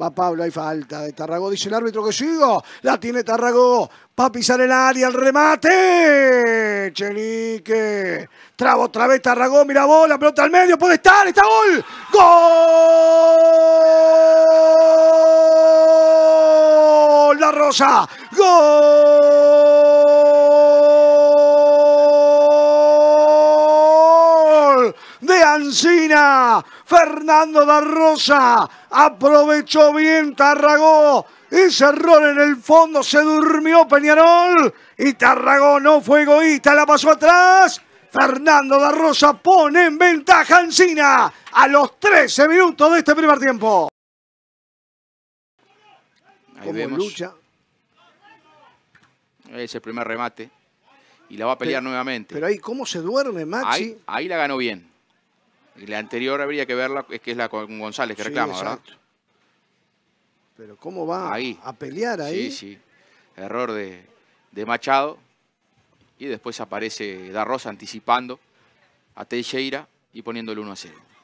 Va Pablo, hay falta de Tarragó. Dice el árbitro que sigo. La tiene Tarragó. Va a pisar el área, el remate. Chenique. Trabo otra vez Tarragó. Mira bola, pelota al medio. Puede estar. Está gol. ¡Gol! La Rosa. ¡Gol! de Ancina. Fernando da Rosa aprovechó bien Tarragó. Ese error en el fondo se durmió Peñarol y Tarragó no fue egoísta, la pasó atrás. Fernando da Rosa pone en ventaja Ancina a los 13 minutos de este primer tiempo. Ahí vemos. lucha. Es primer remate y la va a pelear nuevamente. Pero ahí, ¿cómo se duerme Maxi? Ahí, ahí, la ganó bien. Y la anterior habría que verla, es que es la con González que reclama, ¿verdad? Pero ¿cómo va a pelear ahí? Sí, sí. Error de, Machado. Y después aparece Darroza anticipando a Teixeira y poniéndole 1 a 0.